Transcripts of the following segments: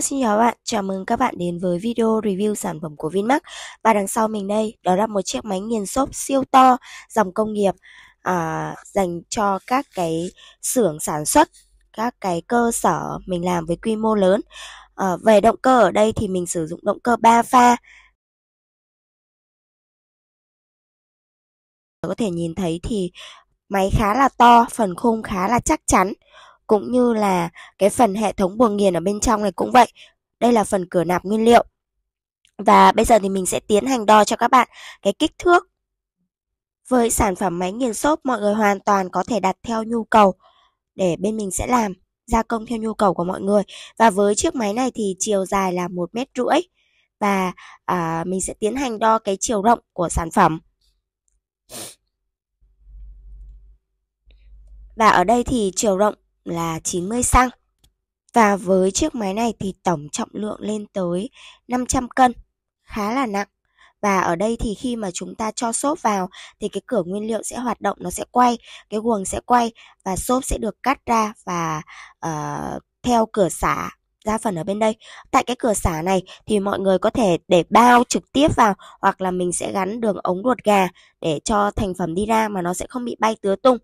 xin chào bạn. Chào mừng các bạn đến với video review sản phẩm của Vinmark. Và đằng sau mình đây, đó là một chiếc máy nghiền xốp siêu to, dòng công nghiệp à, dành cho các cái xưởng sản xuất, các cái cơ sở mình làm với quy mô lớn. À, về động cơ ở đây thì mình sử dụng động cơ 3 pha. Có thể nhìn thấy thì máy khá là to, phần khung khá là chắc chắn cũng như là cái phần hệ thống buồng nghiền ở bên trong này cũng vậy. Đây là phần cửa nạp nguyên liệu. Và bây giờ thì mình sẽ tiến hành đo cho các bạn cái kích thước. Với sản phẩm máy nghiền xốp mọi người hoàn toàn có thể đặt theo nhu cầu để bên mình sẽ làm gia công theo nhu cầu của mọi người. Và với chiếc máy này thì chiều dài là một mét rưỡi và à, mình sẽ tiến hành đo cái chiều rộng của sản phẩm. Và ở đây thì chiều rộng là 90 xăng. Và với chiếc máy này thì tổng trọng lượng lên tới 500 cân, khá là nặng. Và ở đây thì khi mà chúng ta cho xốp vào thì cái cửa nguyên liệu sẽ hoạt động, nó sẽ quay, cái guồng sẽ quay và xốp sẽ được cắt ra và uh, theo cửa xả ra phần ở bên đây. Tại cái cửa xả này thì mọi người có thể để bao trực tiếp vào hoặc là mình sẽ gắn đường ống ruột gà để cho thành phẩm đi ra mà nó sẽ không bị bay tứa tung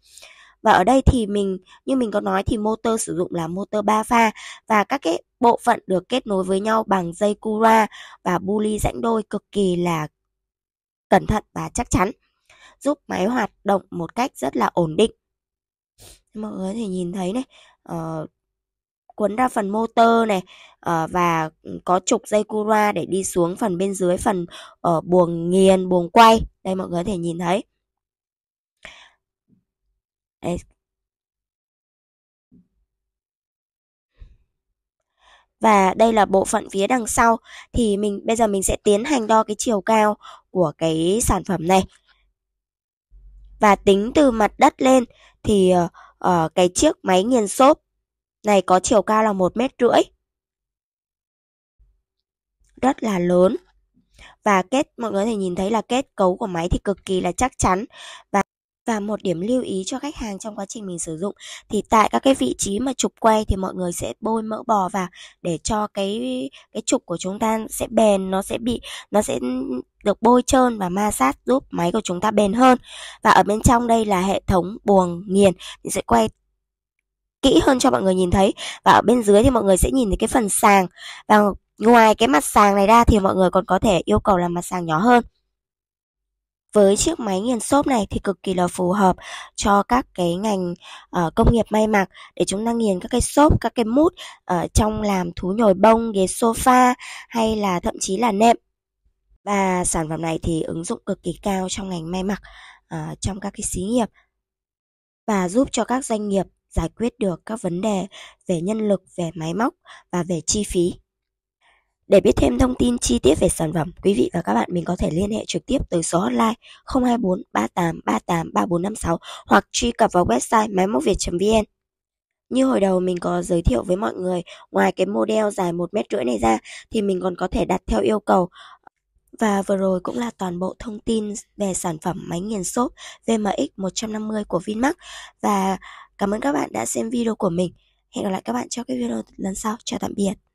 và ở đây thì mình như mình có nói thì motor sử dụng là motor 3 pha và các cái bộ phận được kết nối với nhau bằng dây cura và pulley rãnh đôi cực kỳ là cẩn thận và chắc chắn giúp máy hoạt động một cách rất là ổn định mọi người có thể nhìn thấy này uh, cuốn ra phần motor này uh, và có trục dây cura để đi xuống phần bên dưới phần ở ờ, uh, buồng nghiền buồng quay đây mọi người có thể nhìn thấy và đây là bộ phận phía đằng sau thì mình bây giờ mình sẽ tiến hành đo cái chiều cao của cái sản phẩm này và tính từ mặt đất lên thì uh, cái chiếc máy nghiền xốp này có chiều cao là một mét rưỡi rất là lớn và kết mọi người có thể nhìn thấy là kết cấu của máy thì cực kỳ là chắc chắn và và một điểm lưu ý cho khách hàng trong quá trình mình sử dụng thì tại các cái vị trí mà trục quay thì mọi người sẽ bôi mỡ bò vào để cho cái cái trục của chúng ta sẽ bền, nó sẽ bị nó sẽ được bôi trơn và ma sát giúp máy của chúng ta bền hơn. Và ở bên trong đây là hệ thống buồng nghiền, mình sẽ quay kỹ hơn cho mọi người nhìn thấy và ở bên dưới thì mọi người sẽ nhìn thấy cái phần sàng và ngoài cái mặt sàng này ra thì mọi người còn có thể yêu cầu là mặt sàng nhỏ hơn với chiếc máy nghiền xốp này thì cực kỳ là phù hợp cho các cái ngành uh, công nghiệp may mặc để chúng ta nghiền các cái xốp các cái mút uh, trong làm thú nhồi bông ghế sofa hay là thậm chí là nệm và sản phẩm này thì ứng dụng cực kỳ cao trong ngành may mặc uh, trong các cái xí nghiệp và giúp cho các doanh nghiệp giải quyết được các vấn đề về nhân lực về máy móc và về chi phí để biết thêm thông tin chi tiết về sản phẩm, quý vị và các bạn mình có thể liên hệ trực tiếp tới số hotline 024 38 38 3456 hoặc truy cập vào website máy móc việt.vn. Như hồi đầu mình có giới thiệu với mọi người, ngoài cái model dài 1 mét rưỡi này ra thì mình còn có thể đặt theo yêu cầu. Và vừa rồi cũng là toàn bộ thông tin về sản phẩm máy nghiền xốp VMX 150 của Vinmark. Và cảm ơn các bạn đã xem video của mình. Hẹn gặp lại các bạn trong cái video lần sau. Chào tạm biệt.